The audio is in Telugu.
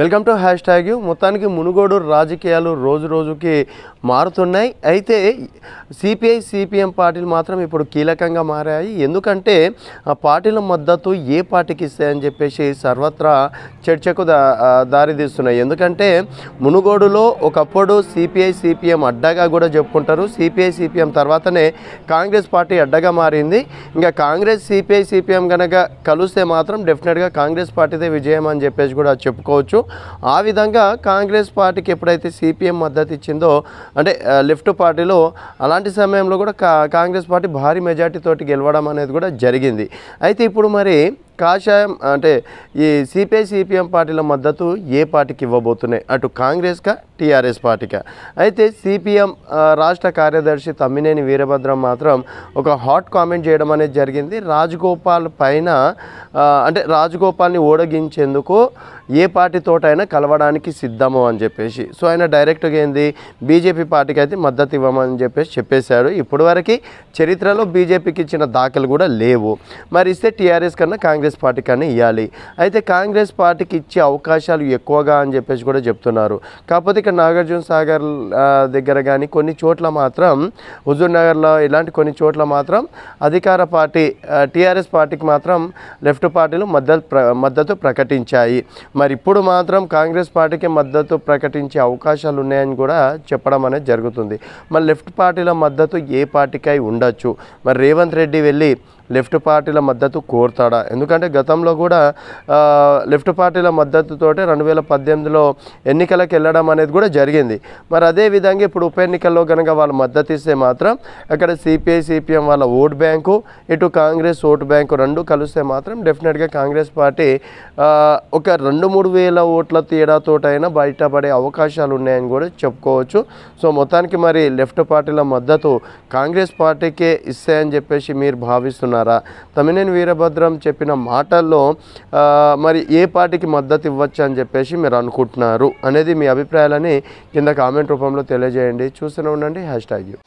వెల్కమ్ టు హ్యాష్ ట్యాగ్ మొత్తానికి మునుగోడు రాజకీయాలు రోజు రోజుకి మారుతున్నాయి అయితే సిపిఐ సిపిఎం పార్టీలు మాత్రం ఇప్పుడు కీలకంగా మారాయి ఎందుకంటే ఆ పార్టీల మద్దతు ఏ పార్టీకి ఇస్తాయని చెప్పేసి సర్వత్రా చర్చకు దారితీస్తున్నాయి ఎందుకంటే మునుగోడులో ఒకప్పుడు సిపిఐ సిపిఎం అడ్డగా కూడా చెప్పుకుంటారు సిపిఐ సిపిఎం తర్వాతనే కాంగ్రెస్ పార్టీ అడ్డగా మారింది ఇంకా కాంగ్రెస్ సిపిఐ సిపిఎం కనుక కలిస్తే మాత్రం డెఫినెట్గా కాంగ్రెస్ పార్టీదే విజయం అని చెప్పేసి కూడా చెప్పుకోవచ్చు ఆ విధంగా కాంగ్రెస్ పార్టీకి ఎప్పుడైతే సిపిఎం మద్దతు ఇచ్చిందో అంటే లెఫ్ట్ పార్టీలో అలాంటి సమయంలో కూడా కాంగ్రెస్ పార్టీ భారీ మెజార్టీతో గెలవడం అనేది కూడా జరిగింది అయితే ఇప్పుడు మరి కాషాయం అంటే ఈ సిపిఐ సిపిఎం పార్టీల మద్దతు ఏ పార్టీకి ఇవ్వబోతున్నాయి అటు కాంగ్రెస్కా టీఆర్ఎస్ పార్టీకా అయితే సిపిఎం రాష్ట్ర కార్యదర్శి తమ్మినేని వీరభద్రం మాత్రం ఒక హాట్ కామెంట్ చేయడం అనేది జరిగింది రాజగోపాల్ పైన అంటే రాజగోపాల్ని ఓడగించేందుకు ఏ పార్టీతోటైనా కలవడానికి సిద్ధము అని చెప్పేసి సో ఆయన డైరెక్ట్గా ఏంది బీజేపీ పార్టీకి అయితే మద్దతు ఇవ్వమని చెప్పేసి చెప్పేశాడు ఇప్పటివరకు చరిత్రలో బీజేపీకి ఇచ్చిన దాఖలు కూడా లేవు మరి ఇస్తే టీఆర్ఎస్ కన్నా కాంగ్రెస్ కాంగ్రెస్ కానీ ఇవ్వాలి అయితే కాంగ్రెస్ పార్టీకి ఇచ్చే అవకాశాలు ఎక్కువగా అని చెప్పేసి కూడా చెప్తున్నారు కాకపోతే ఇక్కడ నాగార్జున సాగర్ దగ్గర కానీ కొన్ని చోట్ల మాత్రం హుజూర్ నగర్లో ఇలాంటి కొన్ని చోట్ల మాత్రం అధికార పార్టీ టీఆర్ఎస్ పార్టీకి మాత్రం లెఫ్ట్ పార్టీలు మద్దతు మద్దతు ప్రకటించాయి మరి ఇప్పుడు మాత్రం కాంగ్రెస్ పార్టీకి మద్దతు ప్రకటించే అవకాశాలు ఉన్నాయని కూడా చెప్పడం అనేది జరుగుతుంది మరి లెఫ్ట్ పార్టీల మద్దతు ఏ పార్టీకై ఉండొచ్చు మరి రేవంత్ రెడ్డి వెళ్ళి లెఫ్ట్ పార్టీల మద్దతు కోరుతాడా ఎందుకంటే గతంలో కూడా లెఫ్ట్ పార్టీల మద్దతుతోటే రెండు వేల పద్దెనిమిదిలో ఎన్నికలకు వెళ్ళడం అనేది కూడా జరిగింది మరి అదేవిధంగా ఇప్పుడు ఉప ఎన్నికల్లో కనుక వాళ్ళు మద్దతు ఇస్తే మాత్రం అక్కడ సిపిఐ సిపిఎం వాళ్ళ ఓటు బ్యాంకు ఇటు కాంగ్రెస్ ఓటు బ్యాంకు రెండు కలిస్తే మాత్రం డెఫినెట్గా కాంగ్రెస్ పార్టీ ఒక రెండు మూడు వేల ఓట్ల తేడాతోటైనా బయటపడే అవకాశాలు ఉన్నాయని కూడా చెప్పుకోవచ్చు సో మొత్తానికి మరి లెఫ్ట్ పార్టీల మద్దతు కాంగ్రెస్ పార్టీకే ఇస్తాయని చెప్పేసి మీరు భావిస్తున్నారు ఉన్నారా తమ్మినేని వీరభద్రం చెప్పిన మాటల్లో మరి ఏ పార్టీకి మద్దతు ఇవ్వచ్చు అని చెప్పేసి మీరు అనుకుంటున్నారు అనేది మీ అభిప్రాయాలని కింద కామెంట్ రూపంలో తెలియజేయండి చూస్తూనే ఉండండి హ్యాష్ ట్యాగ్